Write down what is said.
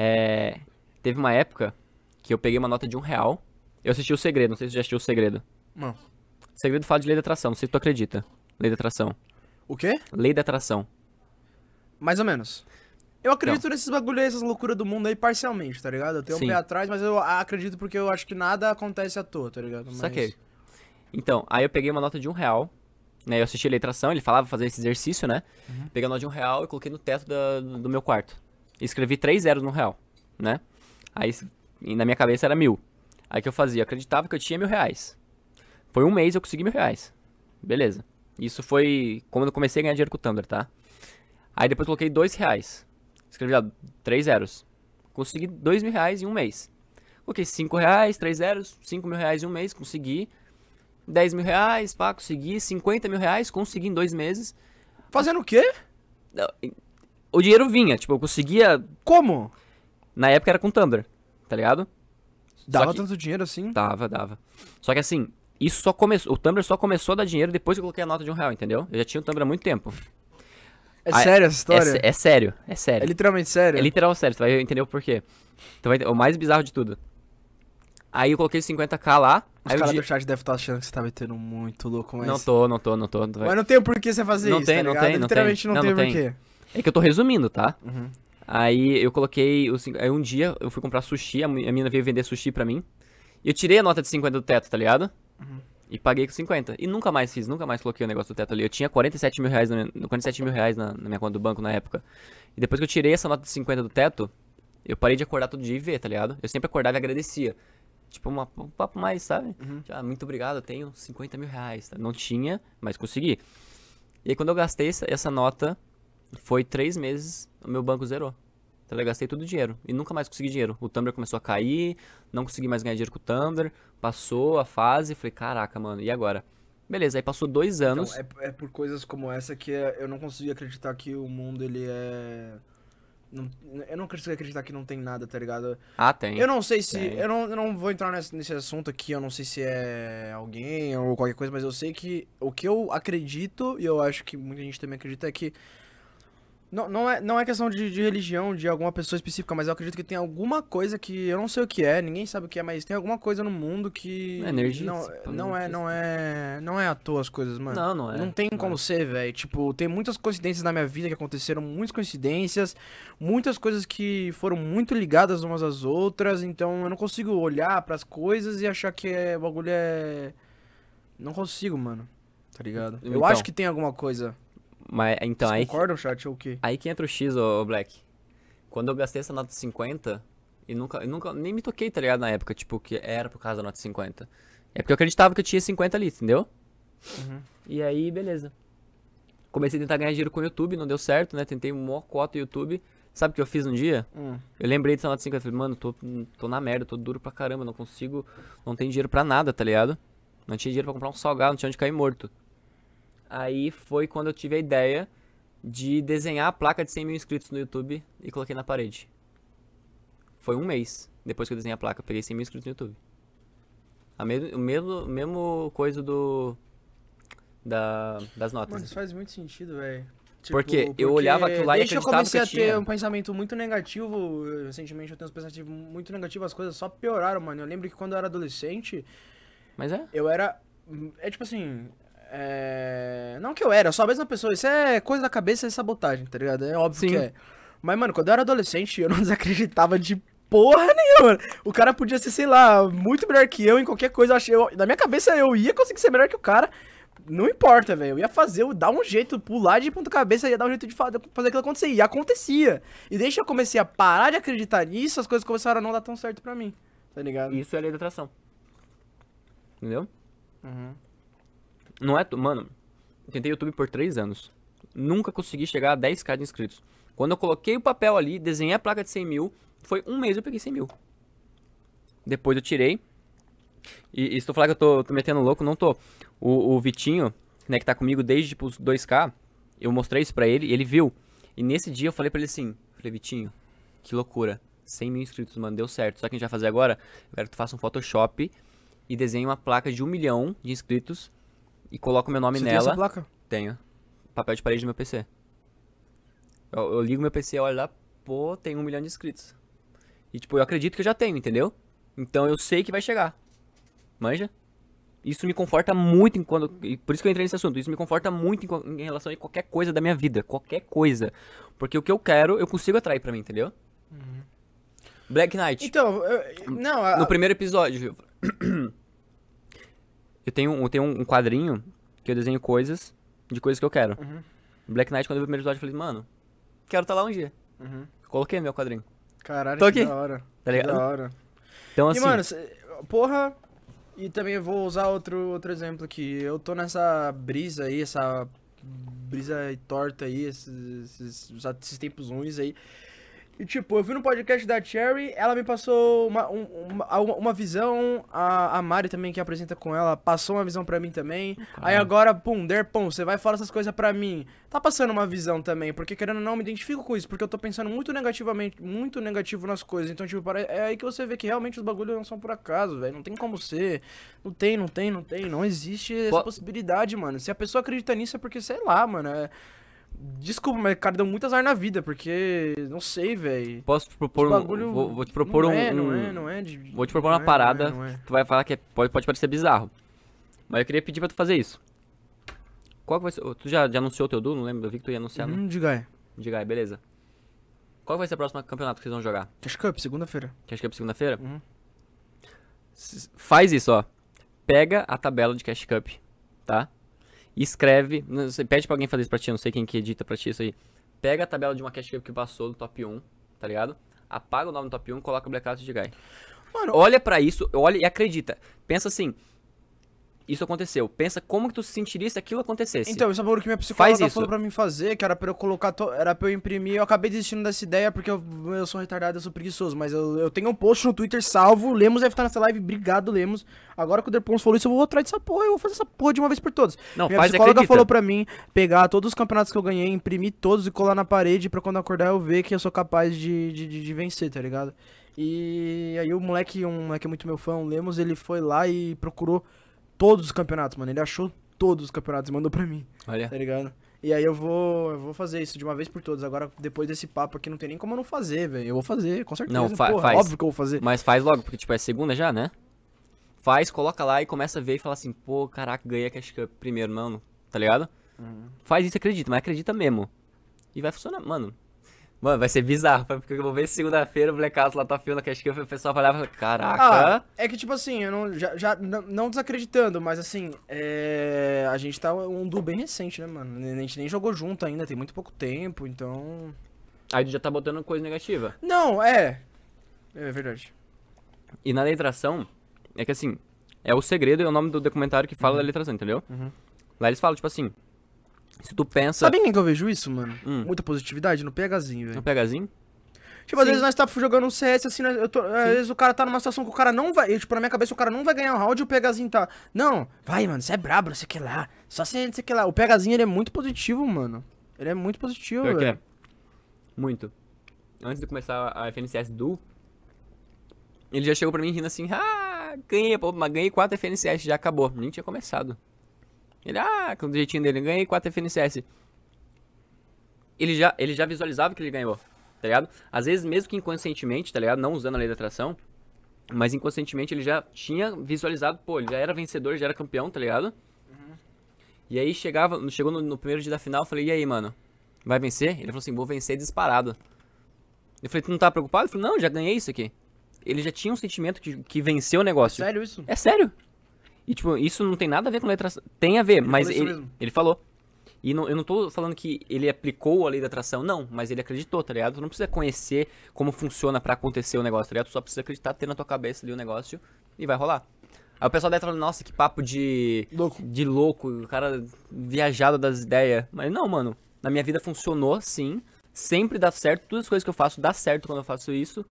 É, teve uma época que eu peguei uma nota de um real. Eu assisti O Segredo, não sei se você já assistiu O Segredo. Não. Segredo fala de lei da atração, não sei se tu acredita. Lei da atração. O quê? Lei da atração. Mais ou menos. Eu acredito então. nesses bagulho aí, essas loucuras do mundo aí parcialmente, tá ligado? Eu tenho Sim. um pé atrás, mas eu acredito porque eu acho que nada acontece à toa, tá ligado? Mas... Saquei. Então, aí eu peguei uma nota de um real, né? Eu assisti a letração, ele falava fazer esse exercício, né? Uhum. Peguei a nota de um real e coloquei no teto da, do meu quarto escrevi três zeros no real, né? Aí na minha cabeça era mil. Aí que eu fazia? Eu acreditava que eu tinha mil reais. Foi um mês eu consegui mil reais. Beleza. Isso foi quando eu comecei a ganhar dinheiro com o Tumblr, tá? Aí depois coloquei dois reais. Escrevi lá, três zeros. Consegui dois mil reais em um mês. Coloquei cinco reais, três zeros, cinco mil reais em um mês, consegui. Dez mil reais, pá, consegui. Cinquenta mil reais, consegui em dois meses. Fazendo o quê? o dinheiro vinha, tipo, eu conseguia. Como? Na época era com Thunder, tá ligado? Dava que... tanto dinheiro assim? Dava, dava. Só que assim, isso só começou. O Thunder só começou a dar dinheiro depois que eu coloquei a nota de um real, entendeu? Eu já tinha o Thunder há muito tempo. É ah, sério essa é história? É, é, sério, é sério. É literalmente sério? É literal sério, você vai entender o porquê. Então, o mais bizarro de tudo. Aí eu coloquei 50k lá. Os caras di... do chat devem estar achando que você tá metendo muito louco, mas... Não tô, não tô, não tô. Não tô. Mas não tem o porquê você fazer não isso, tem, tá não, tem, não, tem, não tem, não tem, não tem porquê. É que eu tô resumindo, tá? Uhum. Aí eu coloquei. Os, aí um dia eu fui comprar sushi, a menina veio vender sushi pra mim. E eu tirei a nota de 50 do teto, tá ligado? Uhum. E paguei com 50. E nunca mais fiz, nunca mais coloquei o negócio do teto ali. Eu tinha 47 mil reais, na minha, 47 mil reais na, na minha conta do banco na época. E depois que eu tirei essa nota de 50 do teto, eu parei de acordar todo dia e ver, tá ligado? Eu sempre acordava e agradecia. Tipo, uma, um papo mais, sabe? Uhum. Tipo, ah, muito obrigado, eu tenho 50 mil reais. Tá? Não tinha, mas consegui. E aí, quando eu gastei essa nota, foi três meses, o meu banco zerou. Então, eu gastei todo o dinheiro e nunca mais consegui dinheiro. O Tumblr começou a cair, não consegui mais ganhar dinheiro com o Tumblr. Passou a fase, falei, caraca, mano, e agora? Beleza, aí passou dois então, anos. Então, é, é, por coisas como essa que eh, eu não conseguia acreditar que o mundo ele é. Não, eu não consigo acreditar que não tem nada, tá ligado? Ah, tem. Eu não sei se. Eu não, eu não vou entrar nesse, nesse assunto aqui, eu não sei se é alguém ou qualquer coisa, mas eu sei que o que eu acredito, e eu acho que muita gente também acredita, é que não, não, é, não é questão de, de, religião, de alguma pessoa específica, mas eu acredito que tem alguma coisa que. Eu não sei o que é, ninguém sabe o que é, mas tem alguma coisa no mundo que. É energia. Não, tá não é, não tá é. Não é à toa as coisas, mano. Não, não é. Não tem como é. ser, velho. Tipo, tem muitas coincidências na minha vida que aconteceram, muitas coincidências, muitas coisas que foram muito ligadas umas às outras, então eu não consigo olhar para as coisas e achar que é, o bagulho é. Não consigo, mano. Tá ligado? Então. Eu acho que tem alguma coisa. Mas então Vocês aí. Concordam, chat, ou o quê? Aí que entra o X, ô, Black. Quando eu gastei essa nota de 50, e nunca, eu nunca. Nem me toquei, tá ligado? Na época, tipo, que era por causa da nota de 50. É porque eu acreditava que eu tinha 50 ali, entendeu? Uhum. E aí, beleza. Comecei a tentar ganhar dinheiro com o YouTube, não deu certo, né? Tentei uma cota YouTube. Sabe o que eu fiz um dia? Hum. Eu lembrei dessa nota de 50. Falei, mano, tô, tô na merda, tô duro pra caramba, não consigo. Não tem dinheiro pra nada, tá ligado? Não tinha dinheiro pra comprar um salgado, não tinha onde cair morto. Aí foi quando eu tive a ideia de desenhar a placa de 100 mil inscritos no YouTube e coloquei na parede. Foi um mês depois que eu desenhei a placa, peguei 100 mil inscritos no YouTube. A mesmo, mesmo, mesmo coisa do. Da, das notas. Mano, isso faz muito sentido, velho. Tipo, porque, porque, eu olhava aquilo lá e acreditava eu comecei a ter tinha. um pensamento muito negativo, recentemente eu tenho um pensamento muito negativo, as coisas só pioraram, mano. Eu lembro que quando eu era adolescente... Mas é? Eu era... É tipo assim, é... Não que eu era, eu sou a mesma pessoa. Isso é coisa da cabeça e é sabotagem, tá ligado? É óbvio Sim. que é. Mas, mano, quando eu era adolescente, eu não desacreditava de porra nenhuma. O cara podia ser, sei lá, muito melhor que eu em qualquer coisa. Eu achei, eu... na minha cabeça, eu ia conseguir ser melhor que o cara. Não importa, velho. Eu ia fazer, eu dar um jeito, pular de ponta cabeça, ia dar um jeito de fazer, fazer aquilo acontecer. E acontecia. E desde que eu comecei a parar de acreditar nisso, as coisas começaram a não dar tão certo pra mim. Tá ligado? Isso é a lei da atração. Entendeu? Uhum. Não é. Mano, eu tentei YouTube por 3 anos. Nunca consegui chegar a 10k de inscritos. Quando eu coloquei o papel ali, desenhei a placa de 100 mil, foi um mês eu peguei 100 mil. Depois eu tirei. E, e se tu falar que eu tô, tô metendo louco, não tô. O, o, Vitinho, né, que tá comigo desde tipo os 2k, eu mostrei isso pra ele e ele viu. E nesse dia eu falei pra ele assim, falei, Vitinho, que loucura. 100 mil inscritos, mano, deu certo. Só que a gente vai fazer agora, eu quero que tu faça um Photoshop e desenhe uma placa de 1 milhão de inscritos e coloco meu nome Você nela. Tem essa placa? Tenho. Papel de parede do meu PC. Eu, eu ligo meu PC, olho lá, pô, tem um milhão de inscritos. E tipo, eu acredito que eu já tenho, entendeu? Então eu sei que vai chegar. Manja? Isso me conforta muito em quando. por isso que eu entrei nesse assunto. Isso me conforta muito em, em relação a qualquer coisa da minha vida. Qualquer coisa. Porque o que eu quero, eu consigo atrair para mim, entendeu? Uhum. Black Knight. Então, eu, não. A... No primeiro episódio. Eu tenho, eu tenho um quadrinho que eu desenho coisas de coisas que eu quero. Uhum. Black Knight, quando eu vi o primeiro episódio, eu falei, mano, quero estar tá lá um dia. Uhum. Coloquei meu quadrinho. Caralho, Tô aqui. da hora. Tá ligado? Da hora. Então, assim... E, mano, cê, porra... E também eu vou usar outro, outro exemplo aqui. Eu tô nessa brisa aí, essa brisa torta aí, esses, esses, esses tempos ruins aí. E tipo, eu vi no podcast da Cherry, ela me passou uma, uma, uma visão, a, a Mari também que apresenta com ela, passou uma visão pra mim também. Ah, aí agora, pum, Derpon, você vai falar essas coisas pra mim. Tá passando uma visão também, porque querendo ou não, me identifico com isso, porque eu tô pensando muito negativamente, muito negativo nas coisas. Então, tipo, é aí que você vê que realmente os bagulhos não são por acaso, velho. Não tem como ser. Não tem, não tem, não tem. Não existe essa possibilidade, mano. Se a pessoa acredita nisso é porque, sei lá, mano. É... Desculpa, mas, cara, deu muito azar na vida, porque. Não sei, velho. Posso te propor bagulho... um. Vou, vou, te propor não é, um. É, não é, não é. De... Vou te propor não uma é, é parada. Não é, não tu vai falar que é- pode, pode parecer bizarro. Mas eu queria pedir pra tu fazer isso. Qual que vai ser. Oh, tu já, já anunciou o teu duo? Não lembro, eu vi que tu ia anunciar. Hum, de Gaia. De Gaia, beleza. Qual vai ser o próximo campeonato que vocês vão jogar? Cash Cup, segunda-feira. Cash Cup, segunda-feira? Uhum. Faz isso, ó. Pega a tabela de Cash Cup, tá? escreve. Você pede pra alguém fazer isso pra ti, não sei quem que edita pra ti isso aí. Pega a tabela de uma cash que passou do top 1, tá ligado? Apaga o nome do top 1, coloca o blackout de guy. Mano, olha para isso, olha e acredita. Pensa assim, isso aconteceu. Pensa como que tu se sentiria se aquilo acontecesse. Então, isso é o que minha psicóloga Faz falou pra mim fazer, que era pra eu colocar, to... era pra eu imprimir. Eu acabei desistindo dessa ideia porque eu, eu sou retardado, eu sou preguiçoso. Mas eu, eu tenho um post no Twitter salvo. Lemos deve estar nessa live. Obrigado, Lemos. Agora que o Derpons falou isso, eu vou atrás dessa porra. Eu vou fazer essa porra de uma vez por todas. Não, minha psicóloga falou pra mim pegar todos os campeonatos que eu ganhei, imprimir todos e colar na parede pra quando acordar eu ver que eu sou capaz de, de, de, de vencer, tá ligado? E aí o moleque, um moleque muito meu fã, o Lemos, ele foi lá e procurou todos os campeonatos, mano. Ele achou todos os campeonatos e mandou pra mim. Olha. Tá ligado? E aí eu vou, eu vou fazer isso de uma vez por todas. Agora, depois desse papo aqui, não tem nem como eu não fazer, velho. Eu vou fazer, com certeza. Não, fa Porra, faz. Óbvio que eu vou fazer. Mas faz logo, porque, tipo, é segunda já, né? Faz, coloca lá e começa a ver e fala assim, pô, caraca, ganhei a Cash Cup primeiro, mano. Tá ligado? Uhum. Faz isso, acredita, mas acredita mesmo. E vai funcionar, mano. Mano, vai ser bizarro, porque eu vou ver segunda-feira o Blackout lá tá filmando que acho que o pessoal falava, caraca. Ah, é que tipo assim, eu não, já, já não, não desacreditando, mas assim, é, a gente tá um duo bem recente, né, mano? A gente nem jogou junto ainda, tem muito pouco tempo, então. Aí tu já tá botando coisa negativa. Não, é. É verdade. E na letração, é que assim, é o segredo e é o nome do documentário que fala uhum. da letração, entendeu? Uhum. Lá eles falam, tipo assim, se tu pensa. Sabe em quem que eu vejo isso, mano? Hum. Muita positividade no PHzinho, velho. No PHzinho? Tipo, às vezes nós tá jogando um CS, assim, né, eu tô, às vezes o cara tá numa situação que o cara não vai. tipo, na minha cabeça o cara não vai ganhar um round e o Pegazinho tá. Não, vai, mano, você é brabo, não sei o que lá. Só você, não sei o que lá. O Pegazinho ele é muito positivo, mano. Ele é muito positivo, velho. É. Muito. Antes de começar a FNCS do ele já chegou pra mim rindo assim, ah, ganhei, pô, mas ganhei 4 FNCS, já acabou. Nem tinha começado. Ele, ah, com o jeitinho dele, ganhei 4 FNCS. Ele já, ele já visualizava que ele ganhou, tá ligado? Às vezes, mesmo que inconscientemente, tá ligado? Não usando a lei da atração, mas inconscientemente ele já tinha visualizado, pô, ele já era vencedor, já era campeão, tá ligado? Uhum. E aí chegava, chegou no, no, primeiro dia da final, eu falei, e aí, mano? Vai vencer? Ele falou assim, vou vencer disparado. Eu falei, tu não tá preocupado? Ele falou, não, já ganhei isso aqui. Ele já tinha um sentimento que, que venceu o negócio. É sério isso? É sério? E, tipo, isso não tem nada a ver com atração Tem a ver, mas ele, ele, falou. E não, eu não tô falando que ele aplicou a lei da atração, não, mas ele acreditou, tá ligado? Tu não precisa conhecer como funciona para acontecer o negócio, tá ligado? Tu só precisa acreditar, ter na tua cabeça ali o negócio e vai rolar. Aí o pessoal deve falando, nossa, que papo de. Louco. De louco, o cara viajado das ideias. Mas não, mano. Na minha vida funcionou, sim. Sempre dá certo. Todas as coisas que eu faço dá certo quando eu faço isso.